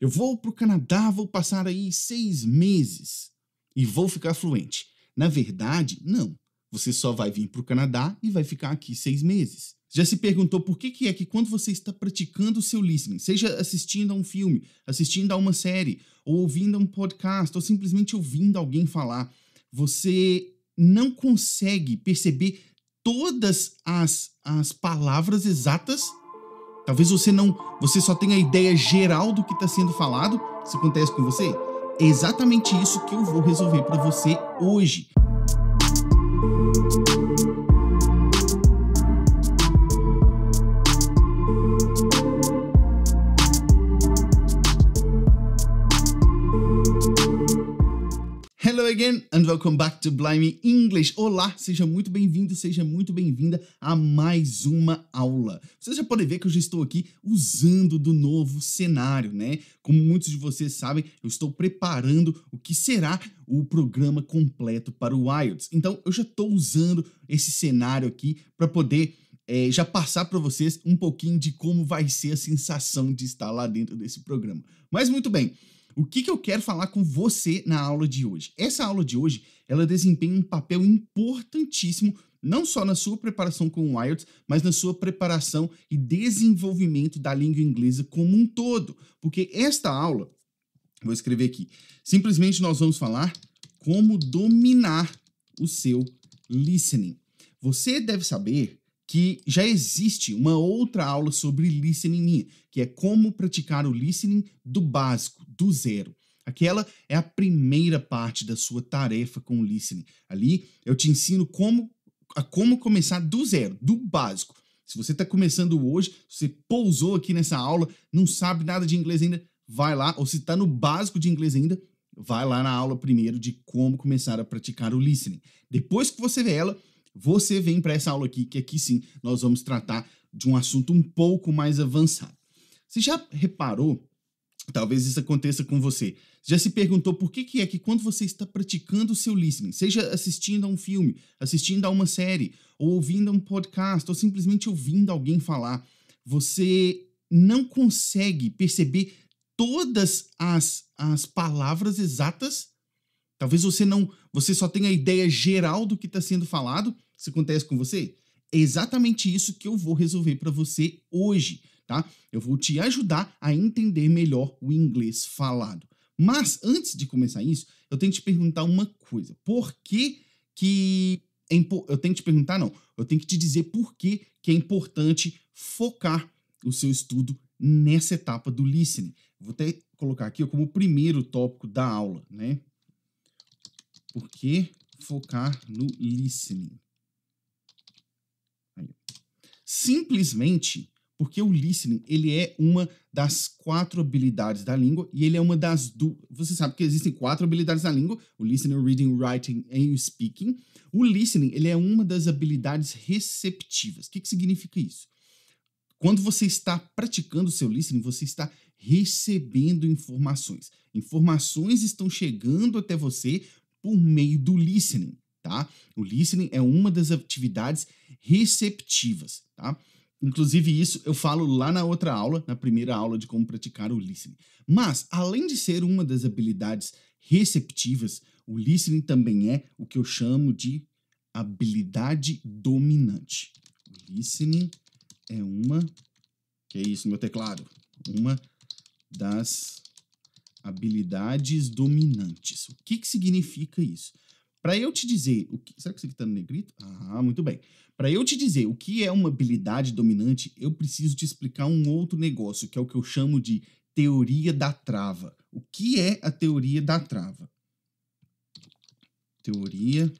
Eu vou para o Canadá, vou passar aí seis meses e vou ficar fluente. Na verdade, não. Você só vai vir para o Canadá e vai ficar aqui seis meses. Já se perguntou por que, que é que quando você está praticando o seu listening, seja assistindo a um filme, assistindo a uma série, ou ouvindo a um podcast, ou simplesmente ouvindo alguém falar, você não consegue perceber todas as, as palavras exatas Talvez você não, você só tenha a ideia geral do que está sendo falado. Isso acontece com você. É exatamente isso que eu vou resolver para você hoje. again and welcome back to Blimey English. Olá, seja muito bem-vindo, seja muito bem-vinda a mais uma aula. Vocês já podem ver que eu já estou aqui usando do novo cenário, né? Como muitos de vocês sabem, eu estou preparando o que será o programa completo para o IELTS. Então, eu já estou usando esse cenário aqui para poder é, já passar para vocês um pouquinho de como vai ser a sensação de estar lá dentro desse programa. Mas muito bem o que, que eu quero falar com você na aula de hoje? Essa aula de hoje, ela desempenha um papel importantíssimo não só na sua preparação com o IELTS, mas na sua preparação e desenvolvimento da língua inglesa como um todo. Porque esta aula, vou escrever aqui, simplesmente nós vamos falar como dominar o seu listening. Você deve saber que já existe uma outra aula sobre listening minha, que é como praticar o listening do básico, do zero. Aquela é a primeira parte da sua tarefa com o listening. Ali eu te ensino como a como começar do zero, do básico. Se você está começando hoje, você pousou aqui nessa aula, não sabe nada de inglês ainda, vai lá. Ou se está no básico de inglês ainda, vai lá na aula primeiro de como começar a praticar o listening. Depois que você vê ela, você vem para essa aula aqui, que aqui sim nós vamos tratar de um assunto um pouco mais avançado. Você já reparou? Talvez isso aconteça com você. Já se perguntou por que, que é que quando você está praticando o seu listening, seja assistindo a um filme, assistindo a uma série, ou ouvindo um podcast, ou simplesmente ouvindo alguém falar, você não consegue perceber todas as, as palavras exatas. Talvez você não, você só tenha a ideia geral do que está sendo falado, isso acontece com você? É exatamente isso que eu vou resolver para você hoje, tá? Eu vou te ajudar a entender melhor o inglês falado. Mas antes de começar isso, eu tenho que te perguntar uma coisa. Por que que é impo... eu tenho que te perguntar não, eu tenho que te dizer por que que é importante focar o seu estudo nessa etapa do listening. Vou até colocar aqui como primeiro tópico da aula, né? Por que focar no listening? simplesmente porque o listening ele é uma das quatro habilidades da língua e ele é uma das duas. Você sabe que existem quatro habilidades da língua: o listening, o reading, o writing e o speaking. O listening ele é uma das habilidades receptivas. O que, que significa isso? Quando você está praticando o seu listening, você está recebendo informações. Informações estão chegando até você por meio do listening tá? O listening é uma das atividades receptivas, tá? Inclusive, isso eu falo lá na outra aula, na primeira aula de como praticar o listening. Mas, além de ser uma das habilidades receptivas, o listening também é o que eu chamo de habilidade dominante. O listening é uma. Que é isso, meu teclado? Uma das habilidades dominantes. O que, que significa isso? Para eu te dizer o que. Será que isso aqui tá no negrito? Ah, muito bem. Para eu te dizer o que é uma habilidade dominante, eu preciso te explicar um outro negócio, que é o que eu chamo de teoria da trava. O que é a teoria da trava? Teoria.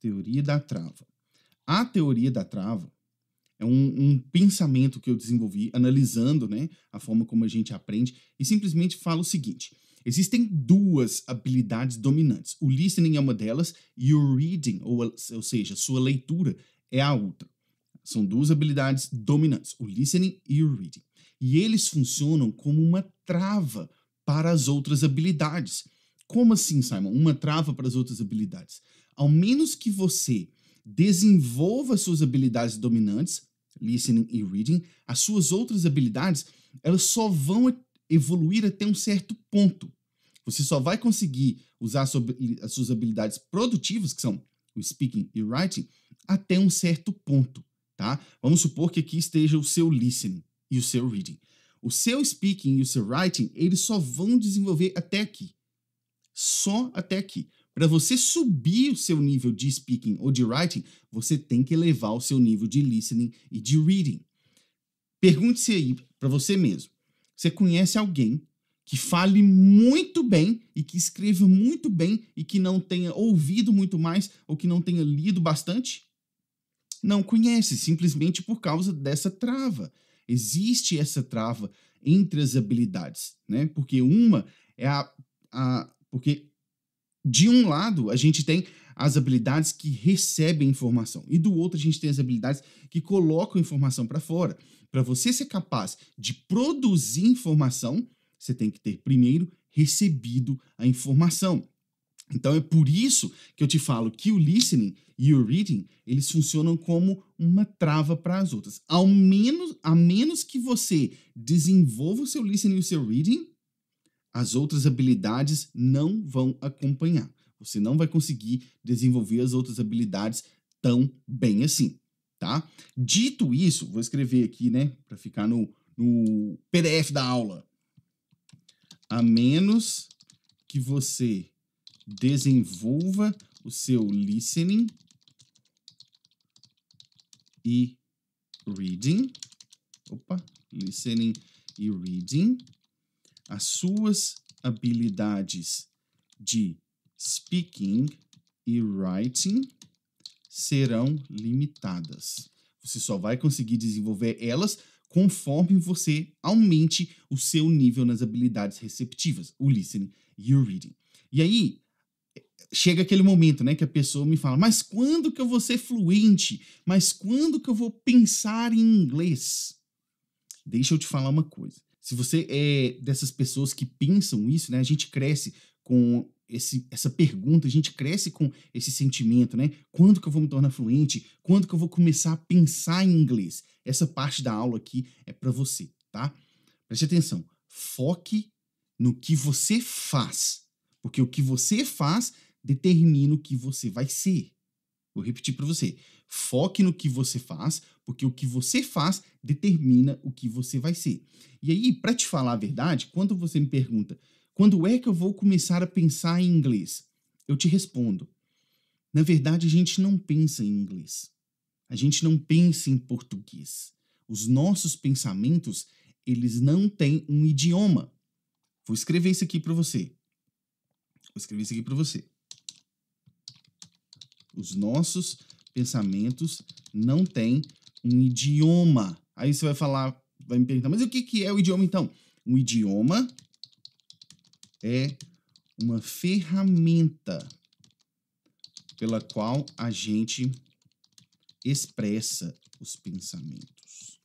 Teoria da trava. A teoria da trava é um, um, pensamento que eu desenvolvi analisando né, a forma como a gente aprende e simplesmente fala o seguinte: Existem duas habilidades dominantes. O listening é uma delas e o reading, ou, ou seja, sua leitura, é a outra. São duas habilidades dominantes, o listening e o reading. E eles funcionam como uma trava para as outras habilidades. Como assim, Simon? Uma trava para as outras habilidades? Ao menos que você desenvolva suas habilidades dominantes, listening e reading, as suas outras habilidades, elas só vão evoluir até um certo ponto. Você só vai conseguir usar as suas habilidades produtivas, que são o speaking e o writing, até um certo ponto, tá? Vamos supor que aqui esteja o seu listening e o seu reading. O seu speaking e o seu writing, eles só vão desenvolver até aqui. Só até aqui. Para você subir o seu nível de speaking ou de writing, você tem que elevar o seu nível de listening e de reading. Pergunte-se aí para você mesmo: você conhece alguém que fale muito bem e que escreva muito bem e que não tenha ouvido muito mais ou que não tenha lido bastante? Não conhece, simplesmente por causa dessa trava. Existe essa trava entre as habilidades, né? Porque uma é a, a porque de um lado a gente tem as habilidades que recebem informação e do outro a gente tem as habilidades que colocam informação para fora. Para você ser capaz de produzir informação, você tem que ter primeiro recebido a informação. Então é por isso que eu te falo que o listening e o reading, eles funcionam como uma trava para as outras. Ao menos, a menos que você desenvolva o seu listening e o seu reading, as outras habilidades não vão acompanhar. Você não vai conseguir desenvolver as outras habilidades tão bem assim, tá? Dito isso, vou escrever aqui, né, para ficar no, no PDF da aula a menos que você desenvolva o seu listening e reading. Opa, listening e reading. As suas habilidades de speaking e writing serão limitadas. Você só vai conseguir desenvolver elas conforme você aumente o seu nível nas habilidades receptivas, o listening e o reading. E aí, chega aquele momento, né, que a pessoa me fala: "Mas quando que eu vou ser fluente? Mas quando que eu vou pensar em inglês?" Deixa eu te falar uma coisa. Se você é dessas pessoas que pensam isso, né, a gente cresce com esse, essa pergunta, a gente cresce com esse sentimento, né? Quando que eu vou me tornar fluente? Quando que eu vou começar a pensar em inglês? Essa parte da aula aqui é para você, tá? Preste atenção. Foque no que você faz, porque o que você faz determina o que você vai ser. Vou repetir para você. Foque no que você faz, porque o que você faz determina o que você vai ser. E aí, para te falar a verdade, quando você me pergunta quando é que eu vou começar a pensar em inglês? Eu te respondo. Na verdade, a gente não pensa em inglês. A gente não pensa em português. Os nossos pensamentos, eles não têm um idioma. Vou escrever isso aqui para você. Vou escrever isso aqui para você. Os nossos pensamentos não têm um idioma. Aí você vai falar, vai me perguntar, mas o que, que é o idioma então? Um idioma é uma ferramenta pela qual a gente expressa os pensamentos.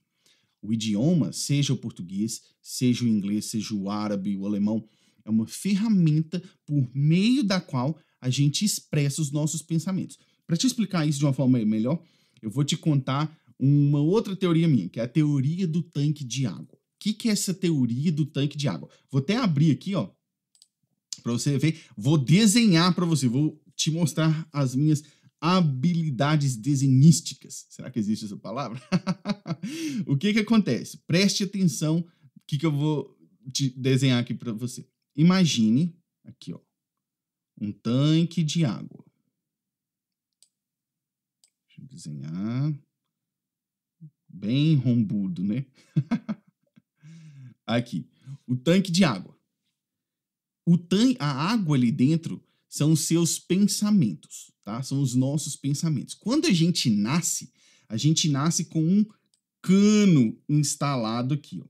O idioma, seja o português, seja o inglês, seja o árabe, o alemão, é uma ferramenta por meio da qual a gente expressa os nossos pensamentos. Para te explicar isso de uma forma melhor, eu vou te contar uma outra teoria minha, que é a teoria do tanque de água. O que, que é essa teoria do tanque de água? Vou até abrir aqui, ó, para você ver. Vou desenhar para você, vou te mostrar as minhas habilidades desenhísticas. Será que existe essa palavra? o que que acontece? Preste atenção o que que eu vou te desenhar aqui para você. Imagine aqui, ó, um tanque de água. Deixa eu desenhar bem rombudo, né? aqui, o tanque de água. O tan a água ali dentro são os seus pensamentos, tá? São os nossos pensamentos. Quando a gente nasce, a gente nasce com um cano instalado aqui. Ó.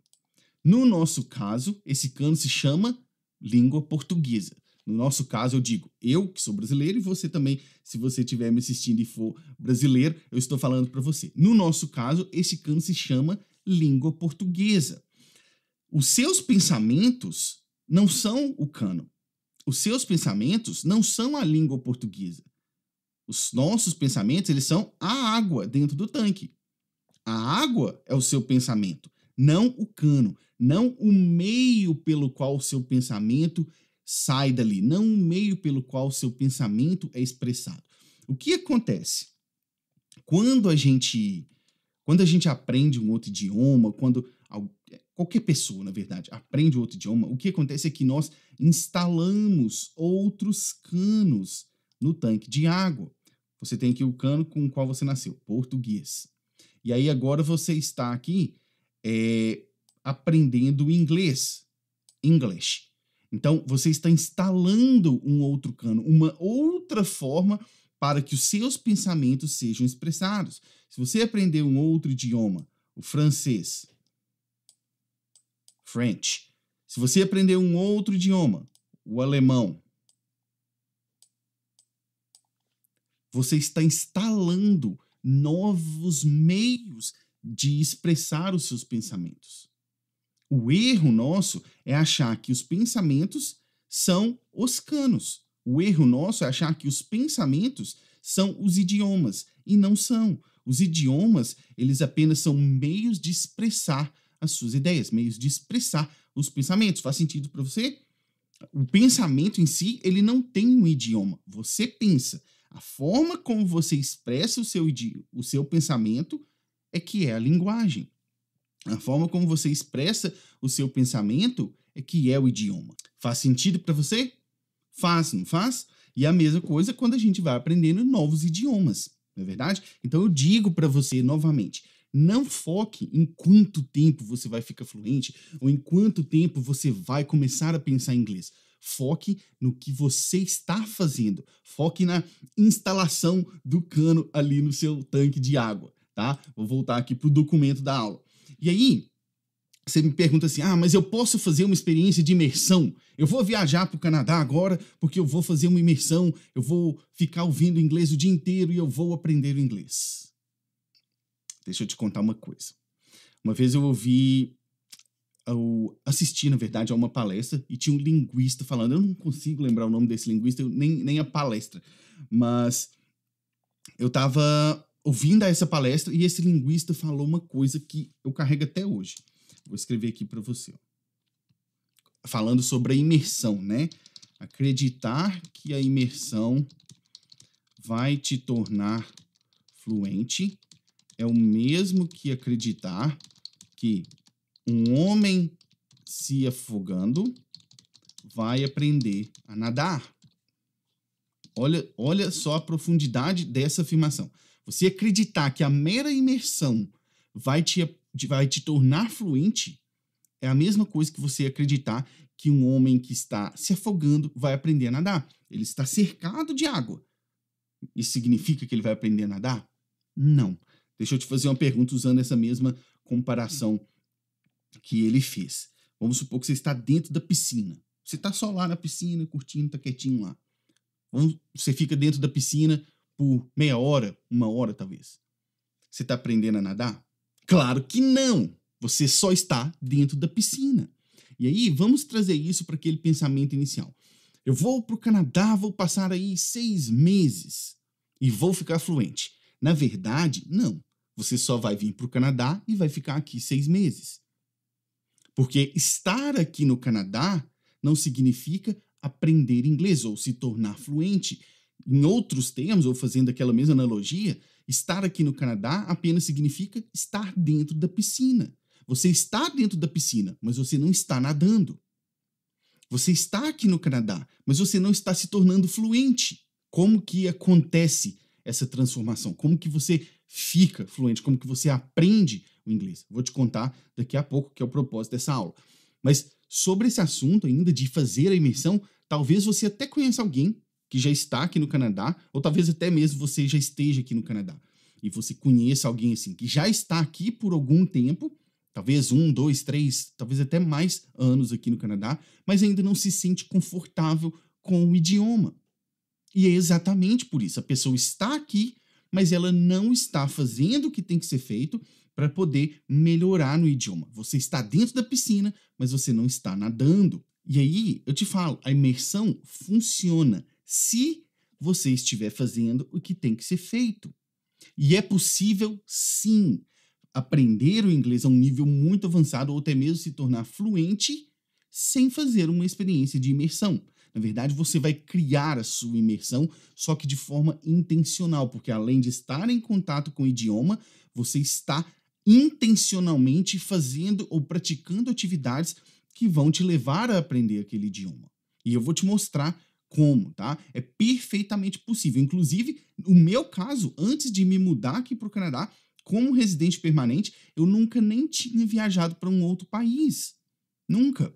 No nosso caso, esse cano se chama língua portuguesa. No nosso caso, eu digo eu, que sou brasileiro, e você também, se você estiver me assistindo e for brasileiro, eu estou falando para você. No nosso caso, esse cano se chama língua portuguesa. Os seus pensamentos não são o cano. Os seus pensamentos não são a língua portuguesa. Os nossos pensamentos, eles são a água dentro do tanque. A água é o seu pensamento, não o cano, não o meio pelo qual o seu pensamento sai dali, não o meio pelo qual o seu pensamento é expressado. O que acontece? Quando a gente quando a gente aprende um outro idioma, quando qualquer pessoa, na verdade, aprende outro idioma, o que acontece é que nós instalamos outros canos no tanque de água. Você tem aqui o cano com o qual você nasceu, português. E aí agora você está aqui é, aprendendo inglês, English. Então você está instalando um outro cano, uma outra forma para que os seus pensamentos sejam expressados. Se você aprender um outro idioma, o francês, French. Se você aprender um outro idioma, o alemão, você está instalando novos meios de expressar os seus pensamentos. O erro nosso é achar que os pensamentos são os canos. O erro nosso é achar que os pensamentos são os idiomas e não são. Os idiomas, eles apenas são meios de expressar as suas ideias, meios de expressar os pensamentos. Faz sentido para você? O pensamento em si, ele não tem um idioma. Você pensa. A forma como você expressa o seu, o seu pensamento é que é a linguagem. A forma como você expressa o seu pensamento é que é o idioma. Faz sentido para você? Faz, não faz? E a mesma coisa quando a gente vai aprendendo novos idiomas, não é verdade? Então eu digo para você novamente, não foque em quanto tempo você vai ficar fluente ou em quanto tempo você vai começar a pensar em inglês. Foque no que você está fazendo. Foque na instalação do cano ali no seu tanque de água, tá? Vou voltar aqui para o documento da aula. E aí, você me pergunta assim: ah, mas eu posso fazer uma experiência de imersão? Eu vou viajar para o Canadá agora porque eu vou fazer uma imersão, eu vou ficar ouvindo inglês o dia inteiro e eu vou aprender o inglês. Deixa eu te contar uma coisa. Uma vez eu ouvi, eu assisti, na verdade, a uma palestra e tinha um linguista falando. Eu não consigo lembrar o nome desse linguista, nem, nem a palestra. Mas eu estava ouvindo essa palestra e esse linguista falou uma coisa que eu carrego até hoje. Vou escrever aqui para você. Falando sobre a imersão, né? Acreditar que a imersão vai te tornar fluente é o mesmo que acreditar que um homem se afogando vai aprender a nadar. Olha, olha só a profundidade dessa afirmação. Você acreditar que a mera imersão vai te, vai te tornar fluente é a mesma coisa que você acreditar que um homem que está se afogando vai aprender a nadar. Ele está cercado de água. Isso significa que ele vai aprender a nadar? Não. Deixa eu te fazer uma pergunta usando essa mesma comparação que ele fez. Vamos supor que você está dentro da piscina. Você está só lá na piscina, curtindo, está quietinho lá. Você fica dentro da piscina por meia hora, uma hora talvez. Você está aprendendo a nadar? Claro que não! Você só está dentro da piscina. E aí, vamos trazer isso para aquele pensamento inicial. Eu vou para o Canadá, vou passar aí seis meses e vou ficar fluente. Na verdade, não. Você só vai vir para o Canadá e vai ficar aqui seis meses. Porque estar aqui no Canadá não significa aprender inglês ou se tornar fluente. Em outros termos, ou fazendo aquela mesma analogia, estar aqui no Canadá apenas significa estar dentro da piscina. Você está dentro da piscina, mas você não está nadando. Você está aqui no Canadá, mas você não está se tornando fluente. Como que acontece essa transformação? Como que você fica fluente, como que você aprende o inglês. Vou te contar daqui a pouco, que é o propósito dessa aula. Mas sobre esse assunto ainda de fazer a imersão, talvez você até conheça alguém que já está aqui no Canadá, ou talvez até mesmo você já esteja aqui no Canadá. E você conheça alguém assim que já está aqui por algum tempo, talvez um, dois, três, talvez até mais anos aqui no Canadá, mas ainda não se sente confortável com o idioma. E é exatamente por isso. A pessoa está aqui, mas ela não está fazendo o que tem que ser feito para poder melhorar no idioma. Você está dentro da piscina, mas você não está nadando. E aí, eu te falo, a imersão funciona se você estiver fazendo o que tem que ser feito. E é possível, sim, aprender o inglês a um nível muito avançado ou até mesmo se tornar fluente sem fazer uma experiência de imersão. Na verdade, você vai criar a sua imersão, só que de forma intencional, porque além de estar em contato com o idioma, você está intencionalmente fazendo ou praticando atividades que vão te levar a aprender aquele idioma. E eu vou te mostrar como, tá? É perfeitamente possível. Inclusive, no meu caso, antes de me mudar aqui para o Canadá, como residente permanente, eu nunca nem tinha viajado para um outro país. Nunca.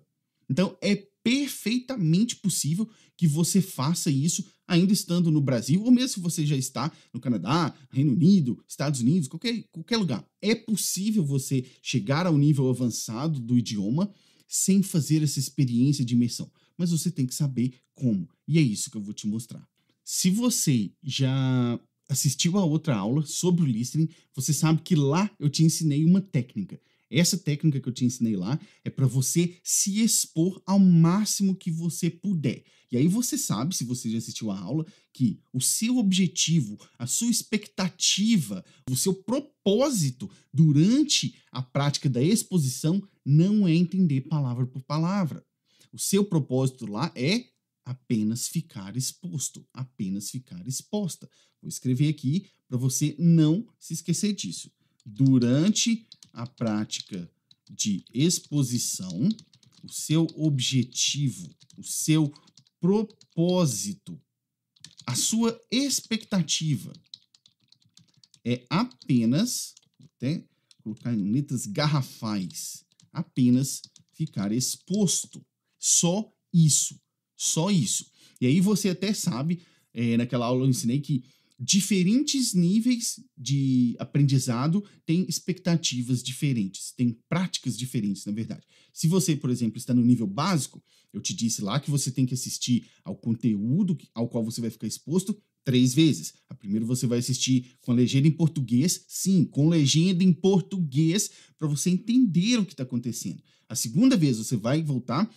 Então é perfeitamente possível que você faça isso ainda estando no Brasil, ou mesmo se você já está no Canadá, Reino Unido, Estados Unidos, qualquer, qualquer lugar. É possível você chegar ao nível avançado do idioma sem fazer essa experiência de imersão, mas você tem que saber como. E é isso que eu vou te mostrar. Se você já assistiu a outra aula sobre o listening, você sabe que lá eu te ensinei uma técnica essa técnica que eu te ensinei lá é para você se expor ao máximo que você puder. E aí você sabe, se você já assistiu a aula, que o seu objetivo, a sua expectativa, o seu propósito durante a prática da exposição não é entender palavra por palavra. O seu propósito lá é apenas ficar exposto, apenas ficar exposta. Vou escrever aqui para você não se esquecer disso. Durante a prática de exposição, o seu objetivo, o seu propósito, a sua expectativa é apenas, até colocar em letras garrafais, apenas ficar exposto. Só isso. Só isso. E aí você até sabe, é, naquela aula eu ensinei que diferentes níveis de aprendizado têm expectativas diferentes, têm práticas diferentes, na verdade. Se você, por exemplo, está no nível básico, eu te disse lá que você tem que assistir ao conteúdo ao qual você vai ficar exposto três vezes. A primeira você vai assistir com a legenda em português, sim, com legenda em português, para você entender o que está acontecendo. A segunda vez você vai voltar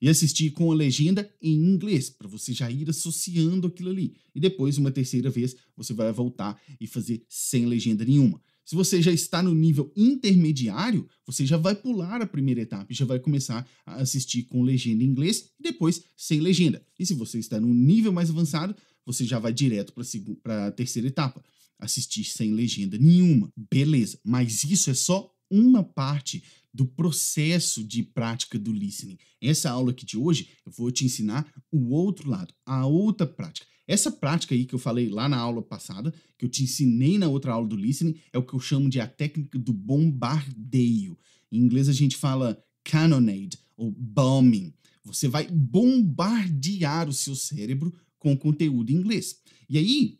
e assistir com a legenda em inglês, para você já ir associando aquilo ali. E depois, uma terceira vez, você vai voltar e fazer sem legenda nenhuma. Se você já está no nível intermediário, você já vai pular a primeira etapa e já vai começar a assistir com legenda em inglês e depois sem legenda. E se você está no nível mais avançado, você já vai direto para a terceira etapa, assistir sem legenda nenhuma. Beleza, mas isso é só uma parte do processo de prática do listening. Essa aula aqui de hoje, eu vou te ensinar o outro lado, a outra prática. Essa prática aí que eu falei lá na aula passada, que eu te ensinei na outra aula do listening, é o que eu chamo de a técnica do bombardeio. Em inglês a gente fala cannonade ou bombing. Você vai bombardear o seu cérebro com conteúdo em inglês. E aí,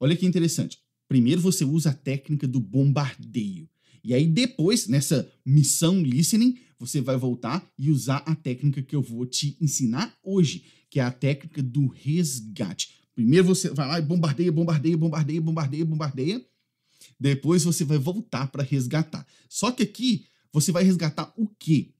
olha que interessante. Primeiro você usa a técnica do bombardeio. E aí depois, nessa missão listening, você vai voltar e usar a técnica que eu vou te ensinar hoje, que é a técnica do resgate. Primeiro você vai lá e bombardeia, bombardeia, bombardeia, bombardeia, bombardeia. Depois você vai voltar para resgatar. Só que aqui você vai resgatar o quê?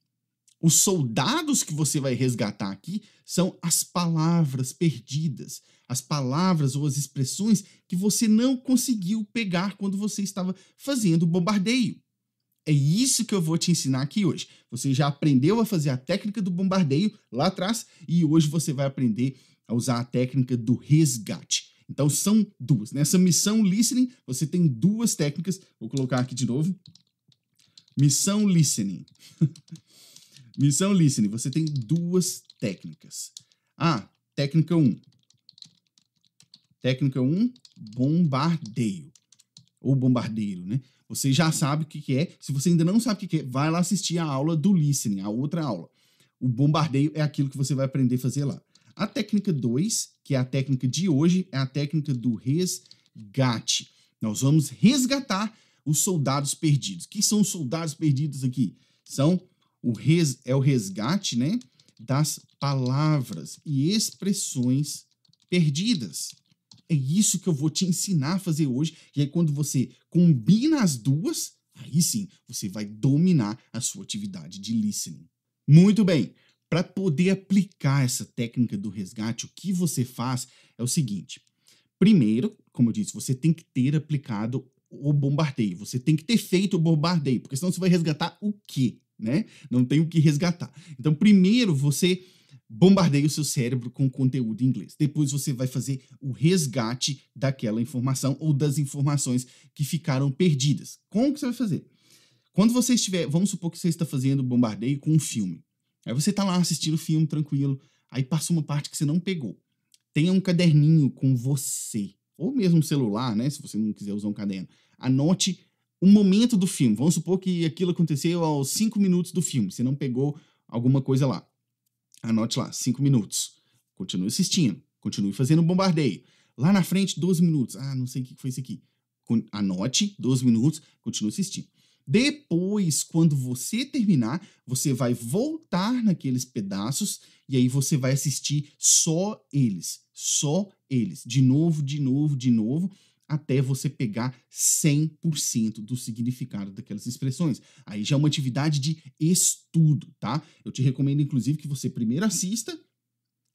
Os soldados que você vai resgatar aqui são as palavras perdidas, as palavras ou as expressões que você não conseguiu pegar quando você estava fazendo o bombardeio. É isso que eu vou te ensinar aqui hoje. Você já aprendeu a fazer a técnica do bombardeio lá atrás e hoje você vai aprender a usar a técnica do resgate. Então são duas. Nessa né? missão listening, você tem duas técnicas. Vou colocar aqui de novo. Missão listening. missão listening, você tem duas técnicas. A ah, técnica 1, um, Técnica 1, é bombardeio. Ou bombardeiro, né? Você já sabe o que, é. Se você ainda não sabe o que, é, vai lá assistir a aula do listening, a outra aula. O bombardeio é aquilo que você vai aprender a fazer lá. A técnica 2, que é a técnica de hoje, é a técnica do resgate. Nós vamos resgatar os soldados perdidos. Quem são os soldados perdidos aqui? São o res, é o resgate, né, das palavras e expressões perdidas é isso que eu vou te ensinar a fazer hoje. E aí, é quando você combina as duas, aí sim você vai dominar a sua atividade de listening. Muito bem. Para poder aplicar essa técnica do resgate, o que você faz é o seguinte: primeiro, como eu disse, você tem que ter aplicado o bombardeio, você tem que ter feito o bombardeio, porque senão você vai resgatar o quê? Né? Não tem o que resgatar. Então, primeiro você bombardeia o seu cérebro com conteúdo em inglês. Depois você vai fazer o resgate daquela informação ou das informações que ficaram perdidas. Como que você vai fazer? Quando você estiver, vamos supor que você está fazendo bombardeio com um filme. Aí você está lá assistindo o filme tranquilo, aí passa uma parte que você não pegou. Tenha um caderninho com você, ou mesmo celular, né? Se você não quiser usar um caderno. Anote o momento do filme. Vamos supor que aquilo aconteceu aos cinco minutos do filme, você não pegou alguma coisa lá. Anote lá, 5 minutos. Continue assistindo, continue fazendo bombardeio. Lá na frente, 12 minutos. Ah, não sei o que foi isso aqui. Anote, 12 minutos, continue assistindo. Depois, quando você terminar, você vai voltar naqueles pedaços e aí você vai assistir só eles, só eles, de novo, de novo, de novo, até você pegar 100% do significado daquelas expressões. Aí já é uma atividade de estudo, tá? Eu te recomendo, inclusive, que você primeiro assista,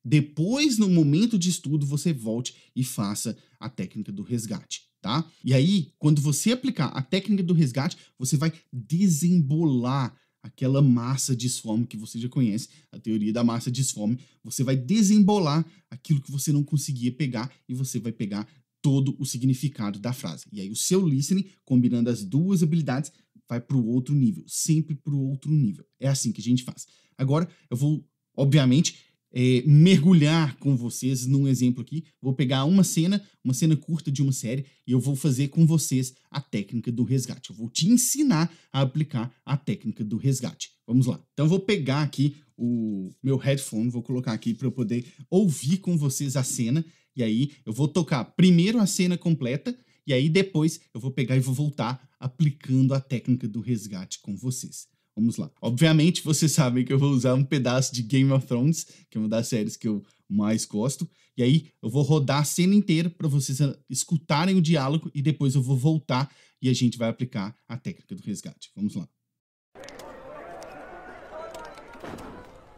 depois, no momento de estudo, você volte e faça a técnica do resgate, tá? E aí, quando você aplicar a técnica do resgate, você vai desembolar aquela massa de esfome que você já conhece, a teoria da massa de esfome. você vai desembolar aquilo que você não conseguia pegar e você vai pegar todo o significado da frase. E aí o seu listening, combinando as duas habilidades, vai para o outro nível, sempre para o outro nível. É assim que a gente faz. Agora eu vou, obviamente, é, mergulhar com vocês num exemplo aqui. Vou pegar uma cena, uma cena curta de uma série, e eu vou fazer com vocês a técnica do resgate. Eu vou te ensinar a aplicar a técnica do resgate. Vamos lá. Então eu vou pegar aqui o meu headphone, vou colocar aqui para eu poder ouvir com vocês a cena e aí eu vou tocar primeiro a cena completa e aí depois eu vou pegar e vou voltar aplicando a técnica do resgate com vocês. Vamos lá. Obviamente vocês sabem que eu vou usar um pedaço de Game of Thrones, que é uma das séries que eu mais gosto. E aí eu vou rodar a cena inteira para vocês ah, escutarem o diálogo e depois eu vou voltar e a gente vai aplicar a técnica do resgate. Vamos lá.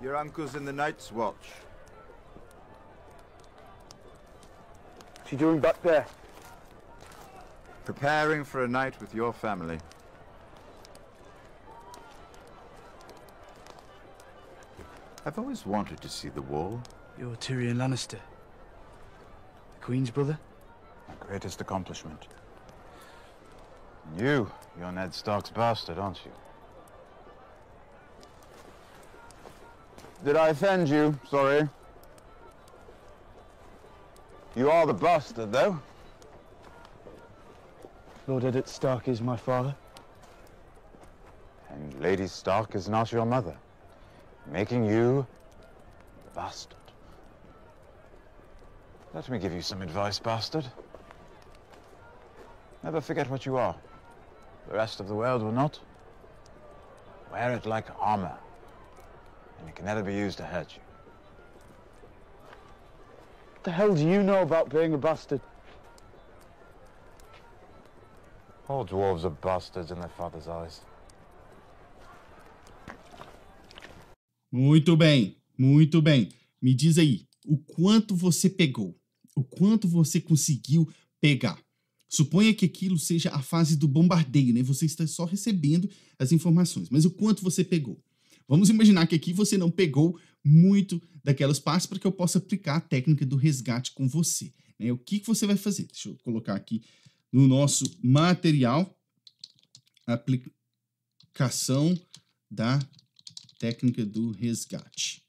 Your uncle's in the Night's Watch. she doing back there? Preparing for a night with your family. I've always wanted to see the wall. You're Tyrion Lannister. The Queen's brother? My greatest accomplishment. And you, you're Ned Stark's bastard, aren't you? Did I offend you? Sorry. You are the bastard, though. Lord Edward Stark is my father. And Lady Stark is not your mother, making you the bastard. Let me give you some advice, bastard. Never forget what you are. The rest of the world will not. Wear it like armor, and it can never be used to hurt you. the hell do you know about being a bastard? All dwarves are bastards in their father's eyes. Muito bem, muito bem. Me diz aí, o quanto você pegou? O quanto você conseguiu pegar? Suponha que aquilo seja a fase do bombardeio, né? Você está só recebendo as informações, mas o quanto você pegou? Vamos imaginar que aqui você não pegou muito daquelas partes para que eu possa aplicar a técnica do resgate com você. Né? O que, que você vai fazer? Deixa eu colocar aqui no nosso material a aplicação da técnica do resgate.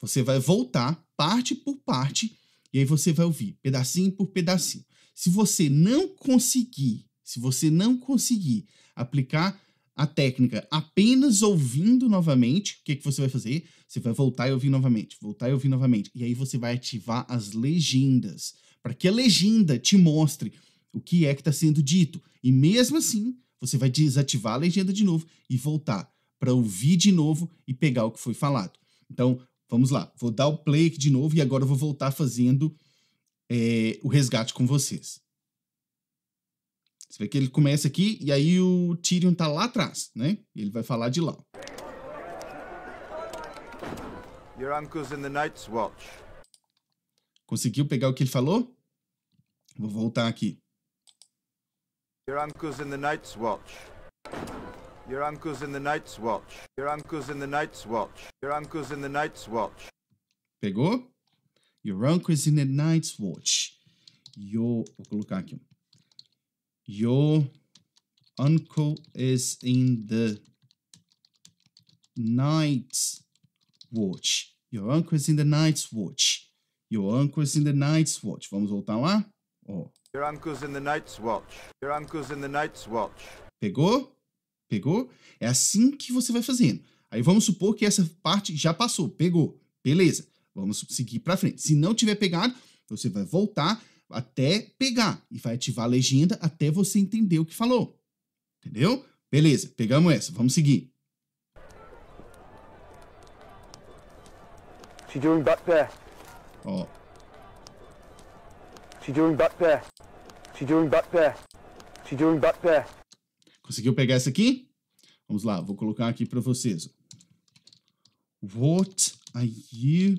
Você vai voltar parte por parte e aí você vai ouvir pedacinho por pedacinho. Se você não conseguir, se você não conseguir aplicar a técnica apenas ouvindo novamente, o que, que você vai fazer? Você vai voltar e ouvir novamente, voltar e ouvir novamente. E aí você vai ativar as legendas, para que a legenda te mostre o que é que está sendo dito. E mesmo assim, você vai desativar a legenda de novo e voltar para ouvir de novo e pegar o que foi falado. Então, vamos lá. Vou dar o play aqui de novo e agora eu vou voltar fazendo é, o resgate com vocês. Você vê que ele começa aqui e aí o Tyrion tá lá atrás, né? Ele vai falar de lá. Your uncle's in the Night's Watch. Conseguiu pegar o que ele falou? Vou voltar aqui. Your uncle's in the Night's Watch. Your uncle's in the Night's Watch. Your uncle's in the Night's Watch. Your uncle's in the Night's Watch. Pegou? Your uncle's in the Night's Watch. Your, vou colocar aqui. Your uncle is in the night's watch. Your uncle is in the night's watch. Your uncle is in the night's watch. Vamos voltar lá? Your Oh. Your uncle's in the night's watch. Your uncle's in the night's watch. Pegou? Pegou? É assim que você vai fazendo. Aí vamos supor que essa parte já passou. Pegou. Beleza. Vamos seguir para frente. Se não tiver pegado, você vai voltar até pegar e vai ativar a legenda até você entender o que falou. Entendeu? Beleza, pegamos essa, vamos seguir. She doing back there. Ó. She doing back there. She doing back there. She doing back there. Conseguiu pegar essa aqui? Vamos lá, vou colocar aqui para vocês. What are you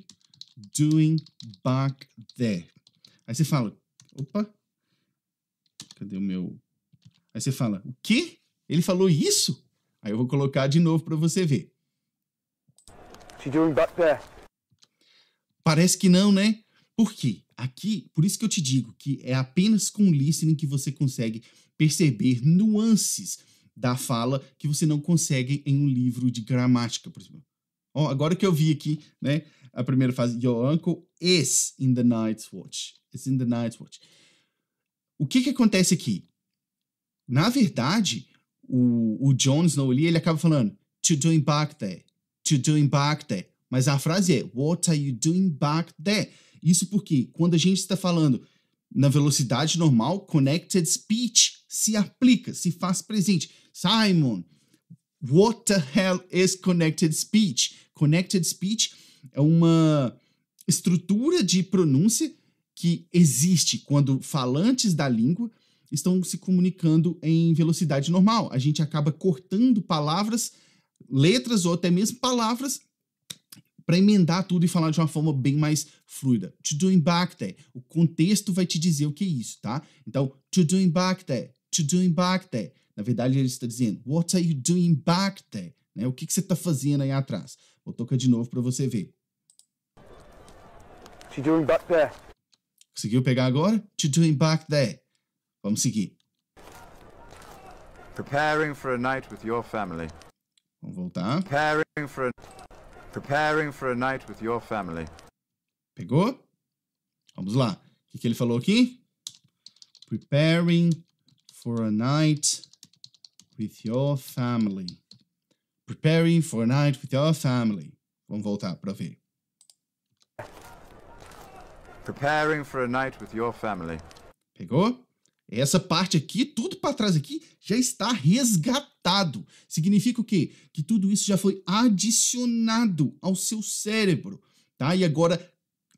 doing back there? Aí você fala, Opa! Cadê o meu? Aí você fala: "O quê? Ele falou isso?" Aí eu vou colocar de novo para você ver. Parece que não, né? Por quê? Aqui, por isso que eu te digo que é apenas com listening que você consegue perceber nuances da fala que você não consegue em um livro de gramática, por exemplo. Oh, agora que eu vi aqui, né, a primeira frase, your uncle is in the night's watch. It's in the Night's Watch. O que que acontece aqui? Na verdade, o, o Jon Snow ali, ele acaba falando to doing back there, to doing back there. Mas a frase é what are you doing back there? Isso porque quando a gente está falando na velocidade normal, connected speech se aplica, se faz presente. Simon, what the hell is connected speech? Connected speech é uma estrutura de pronúncia que existe quando falantes da língua estão se comunicando em velocidade normal. A gente acaba cortando palavras, letras ou até mesmo palavras para emendar tudo e falar de uma forma bem mais fluida. To doing back there. O contexto vai te dizer o que é isso, tá? Então, to doing back there. To doing back there. Na verdade, ele está dizendo, what are you doing back there? Né? O que, que você está fazendo aí atrás? Vou tocar de novo para você ver. To doing back there. Conseguiu pegar agora? To doing back there. Vamos seguir. Preparing for a night with your family. Vamos voltar. Preparing for a, preparing for a night with your family. Pegou? Vamos lá. O que, que ele falou aqui? Preparing for a night with your family. Preparing for a night with your family. Vamos voltar para ver. Preparing for a night with your family. Pegou? Essa parte aqui, tudo para trás aqui, já está resgatado. Significa o quê? Que tudo isso já foi adicionado ao seu cérebro, tá? E agora,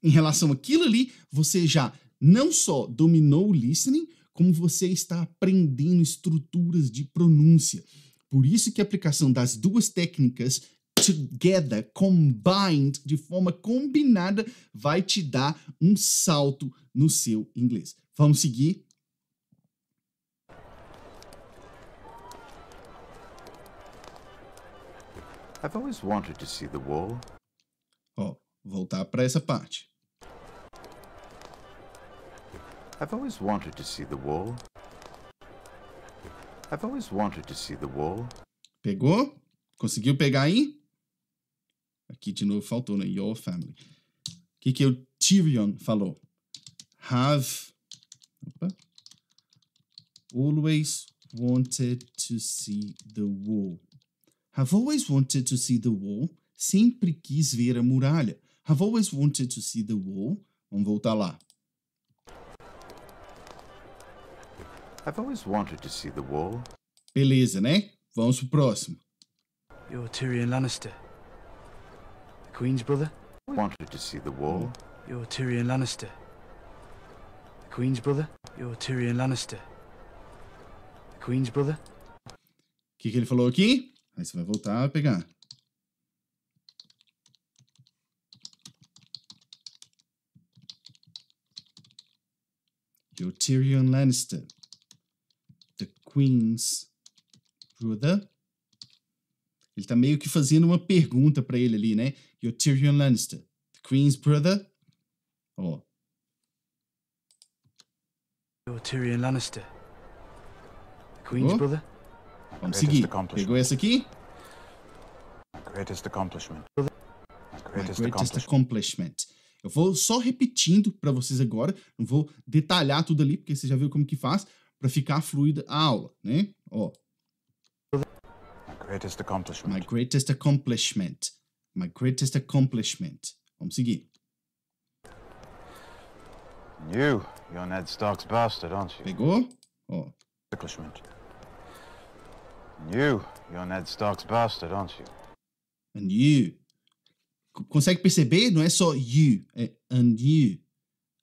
em relação àquilo ali, você já não só dominou o listening, como você está aprendendo estruturas de pronúncia. Por isso que a aplicação das duas técnicas together, combined, de forma combinada, vai te dar um salto no seu inglês. Vamos seguir? I've always wanted to see the wall. Ó, voltar para essa parte. I've always wanted to see the wall. I've always wanted to see the wall. Pegou? Conseguiu pegar aí? Aqui de novo faltou, né? Your family. O que, que o Tyrion falou? Have. Opa. Always wanted to see the wall. Have always wanted to see the wall. Sempre quis ver a muralha. Have always wanted to see the wall. Vamos voltar lá. I've always wanted to see the wall. Beleza, né? Vamos pro próximo. You're Tyrion Lannister. Queen's brother? Wanted to see the wall. You're Tyrion Lannister. The Queen's brother? You're Tyrion Lannister. The Queen's brother? O que, que ele falou aqui? Aí você vai voltar a pegar. You're Tyrion Lannister. The Queen's brother. Ele tá meio que fazendo uma pergunta para ele ali, né? You're Tyrion Lannister, the Queen's brother, or. You're Tyrion Lannister, the Queen's oh. brother? Vamos seguir. Pegou essa aqui? Greatest accomplishment. Greatest, greatest accomplishment. Eu vou só repetindo para vocês agora, não vou detalhar tudo ali, porque você já viu como que faz, para ficar fluida a aula, né? Ó. My greatest accomplishment. My greatest accomplishment. My greatest accomplishment. Vamos seguir. You, you're Ned Stark's bastard, aren't you? Pegou? Ó. Oh. Accomplishment. You, you're Ned Stark's bastard, aren't you? And you. Consegue perceber? Não é só you, é and you.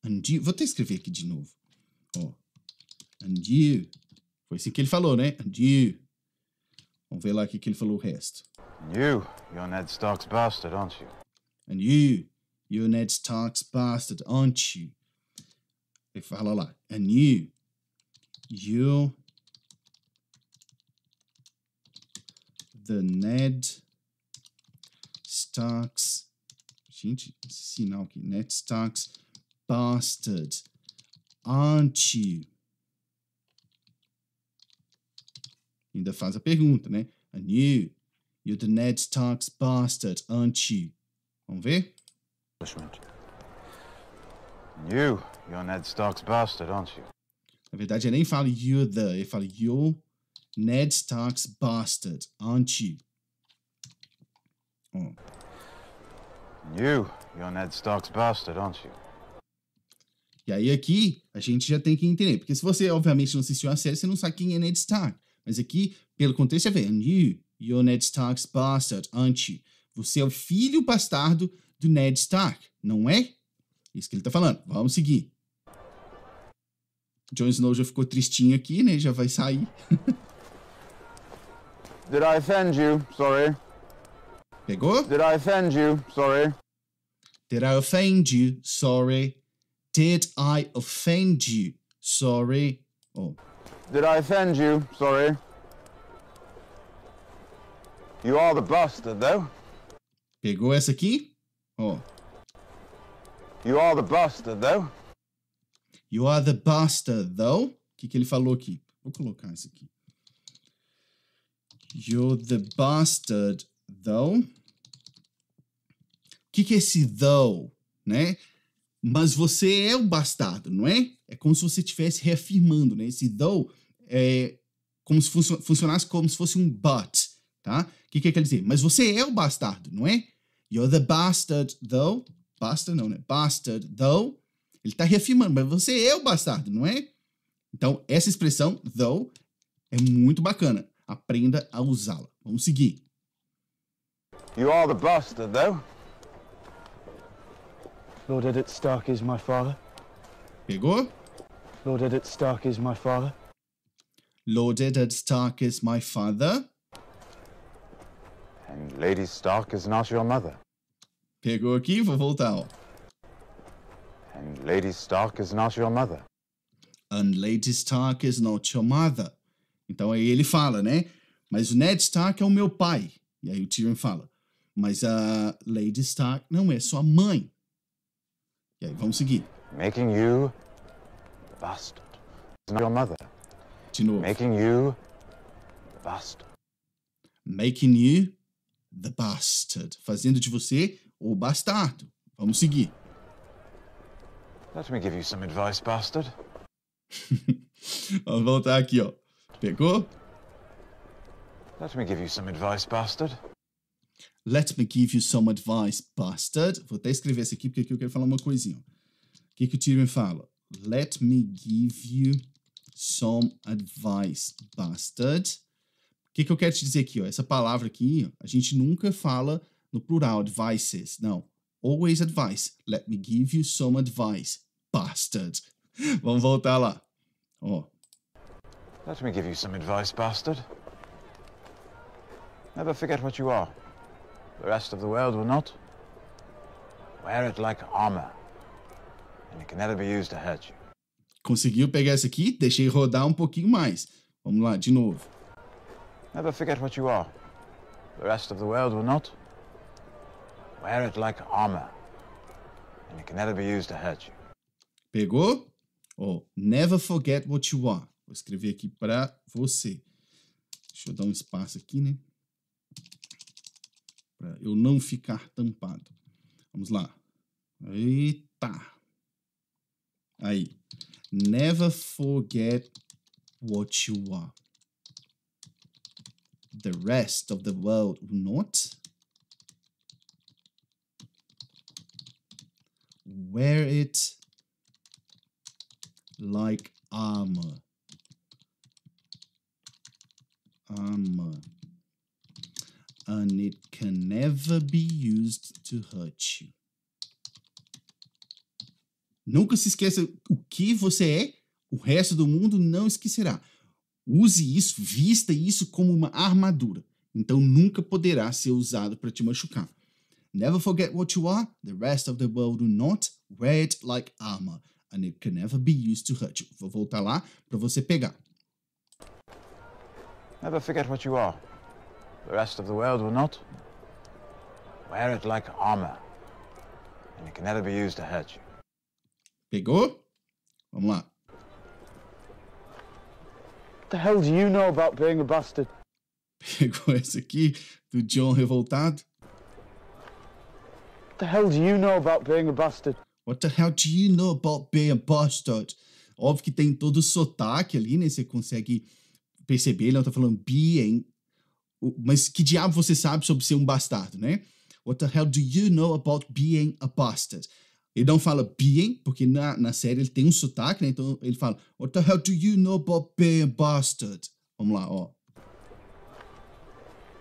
And you. Vou até escrever aqui de novo. Ó. Oh. And you. Foi assim que ele falou, né? And you. Vamos ver lá o que ele falou o resto. And you, you're Ned Stark's bastard, aren't you? And you, you're Ned Stark's bastard, aren't you? If Halala, and you, you're the Ned Stark's. Gente, sinal aqui. Ned Stark's bastard, aren't you? Ainda faz a pergunta, né? And you, You're the Ned Stark's bastard, aren't you? Vamos ver? You, you're Ned Stark's bastard, aren't you? Na verdade, ele nem fala you the, ele fala you Ned Stark's bastard, aren't you? Hum. Oh. You, you're Ned Stark's bastard, aren't you? E aí aqui a gente já tem que entender, porque se você obviamente não assistiu a série, você não sabe quem é Ned Stark. Mas aqui, pelo contexto, é ver, and you, You're Ned Stark's bastard, aren't you? Você é o filho bastardo do Ned Stark, não é? Isso que ele tá falando. Vamos seguir. Jon Snow já ficou tristinho aqui, né? Já vai sair. Did I offend you? Sorry. Pegou? Did I offend you? Sorry. Did I offend you? Sorry. Did I offend you? Sorry. Oh. Did I offend you? Sorry. You are the bastard, though. Pegou essa aqui? Ó. Oh. You are the bastard, though. You are the bastard, though. O que, que ele falou aqui? Vou colocar isso aqui. You're the bastard, though. O que, que é esse though, né? Mas você é o bastardo, não é? É como se você estivesse reafirmando, né? Esse though é como se funcionasse como se fosse um but, tá? que, que quer dizer? Mas você é o bastardo, não é? You're the bastard, though. Bastard não, né? Bastard, though. Ele está reafirmando, mas você é o bastardo, não é? Então, essa expressão, though, é muito bacana. Aprenda a usá-la. Vamos seguir. You are the bastard, though. Lord Edith Stark is my father. Pegou? Lord Edith Stark is my father. Lord Edith Stark is my father. Lady Stark is not your mother. Pegou aqui, vou voltar, ó. And Lady Stark is not your mother. And Lady Stark is not your mother. Então aí ele fala, né? Mas o Ned Stark é o meu pai. E aí o Tyrion fala, mas a Lady Stark não é sua mãe. E aí vamos seguir. Making you bastard. not your mother. De novo. Making you bastard. Making you The Bastard, fazendo de você o bastardo. Vamos seguir. Let me give you some advice, bastard. Vamos voltar aqui, ó. Pegou? Let me give you some advice, bastard. Let me give you some advice, bastard. Vou até escrever isso aqui porque aqui eu quero falar uma coisinha. O que, que o Tyrion fala? Let me give you some advice, bastard que, que eu quero te dizer aqui? Ó? Essa palavra aqui, a gente nunca fala no plural, advices. Não. Always advice. Let me give you some advice, bastard. Vamos voltar lá. Ó. Let me give you some advice, bastard. Never forget what you are. The rest of the world will not. Wear it like armor. And it can never be used to hurt you. Conseguiu pegar essa aqui? Deixei rodar um pouquinho mais. Vamos lá, de novo. Never forget what you are. The rest of the world will not. Wear it like armor. And it can never be used to hurt you. Pegou? Oh, never forget what you are. Vou escrever aqui para você. Deixa eu dar um espaço aqui, né? Para eu não ficar tampado. Vamos lá. Eita. Aí. Never forget what you are. the rest of the world not? Wear it like armor. Armor. And it can never be used to hurt you. Nunca se esqueça o que você é, o resto do mundo não esquecerá. Use isso, vista isso como uma armadura. Então nunca poderá ser usado para te machucar. Never forget what you are. The rest of the world do not wear it like armor, and it can never be used to hurt you. Vou voltar lá para você pegar. Never forget what you are. The rest of the world will not wear it like armor, and it can never be used to hurt you. Pegou? Vamos lá the hell do you know about being a bastard? Pegou esse aqui do John revoltado. What the hell do you know about being a bastard? What the hell do you know about being a bastard? Óbvio que tem todo o sotaque ali, né? Você consegue perceber, ele não tá falando being. Mas que diabo você sabe sobre ser um bastardo, né? What the hell do you know about being a bastard? Ele não fala bien, porque na, na série ele tem um sotaque, né? Então ele fala, What the hell do you know about being a bastard? Vamos lá, ó.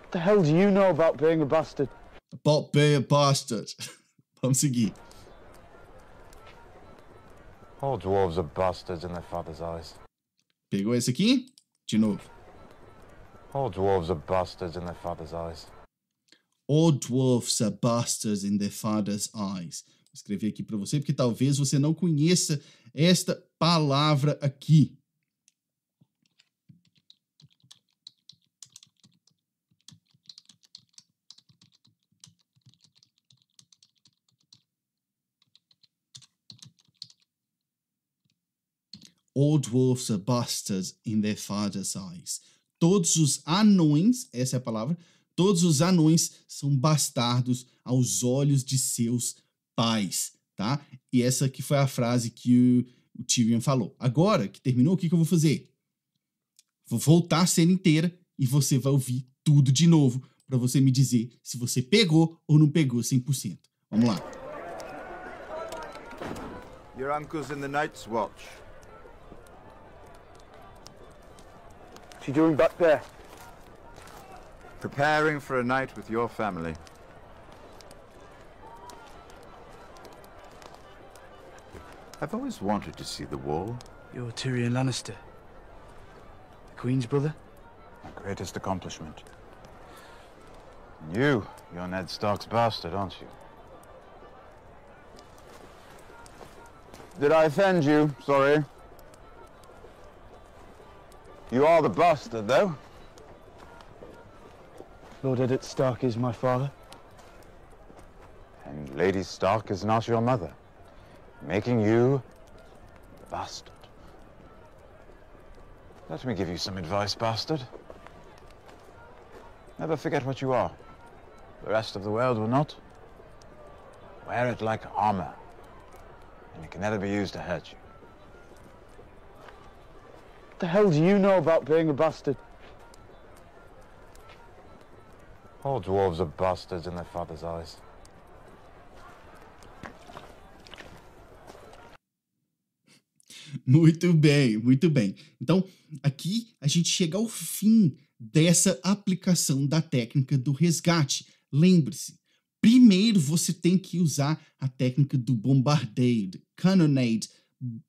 What the hell do you know about being a bastard? About being a bastard. Vamos seguir. All dwarves are bastards in their father's eyes. Pegou esse aqui? De novo. All dwarves are bastards in their father's eyes. All dwarves are bastards in their father's eyes escrever aqui para você, porque talvez você não conheça esta palavra aqui. All dwarfs are bastards in their father's eyes. Todos os anões, essa é a palavra, todos os anões são bastardos aos olhos de seus paz, tá? E essa que foi a frase que o, o Tyrion falou. Agora que terminou, o que, que eu vou fazer? Vou voltar a cena inteira e você vai ouvir tudo de novo para você me dizer se você pegou ou não pegou 100%. Vamos lá. Your uncle's in the night's watch. What you doing back there? Preparing for a night with your family. I've always wanted to see the wall. You're Tyrion Lannister. The Queen's brother? My greatest accomplishment. And you, you're Ned Stark's bastard, aren't you? Did I offend you? Sorry. You are the bastard, though. Lord Eddard Stark is my father. And Lady Stark is not your mother making you a bastard. Let me give you some advice, bastard. Never forget what you are. The rest of the world will not. Wear it like armor, and it can never be used to hurt you. What the hell do you know about being a bastard? All dwarves are bastards in their father's eyes. Muito bem, muito bem. Então, aqui a gente chega ao fim dessa aplicação da técnica do resgate. Lembre-se, primeiro você tem que usar a técnica do bombardeio, the cannonade,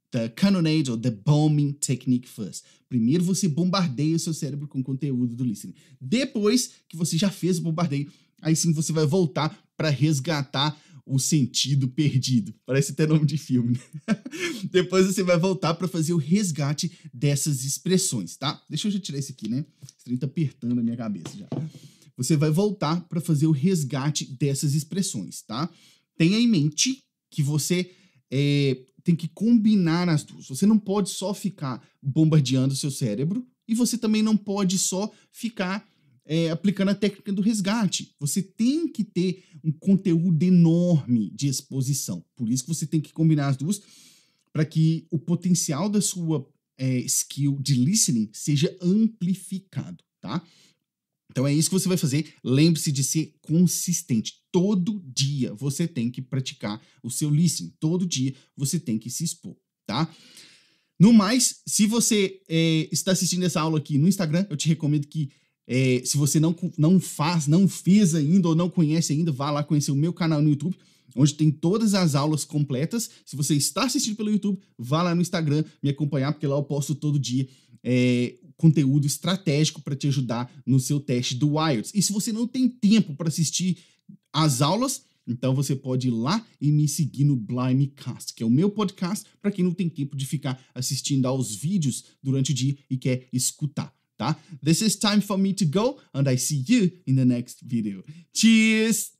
the cannonade or the bombing technique first. Primeiro você bombardeia o seu cérebro com o conteúdo do listening. Depois que você já fez o bombardeio, aí sim você vai voltar para resgatar o Sentido Perdido. Parece até nome de filme. Né? Depois você vai voltar para fazer o resgate dessas expressões, tá? Deixa eu já tirar esse aqui, né? Esse trem tá apertando a minha cabeça já. Você vai voltar para fazer o resgate dessas expressões, tá? Tenha em mente que você é, tem que combinar as duas. Você não pode só ficar bombardeando seu cérebro e você também não pode só ficar é, aplicando a técnica do resgate. Você tem que ter um conteúdo enorme de exposição. Por isso que você tem que combinar as duas para que o potencial da sua é, skill de listening seja amplificado, tá? Então é isso que você vai fazer. Lembre-se de ser consistente. Todo dia você tem que praticar o seu listening. Todo dia você tem que se expor, tá? No mais, se você é, está assistindo essa aula aqui no Instagram, eu te recomendo que é, se você não, não faz, não fez ainda ou não conhece ainda, vá lá conhecer o meu canal no YouTube, onde tem todas as aulas completas. Se você está assistindo pelo YouTube, vá lá no Instagram me acompanhar, porque lá eu posto todo dia é, conteúdo estratégico para te ajudar no seu teste do IELTS. E se você não tem tempo para assistir as aulas, então você pode ir lá e me seguir no Blimecast, que é o meu podcast para quem não tem tempo de ficar assistindo aos vídeos durante o dia e quer escutar. This is time for me to go and I see you in the next video. Cheers!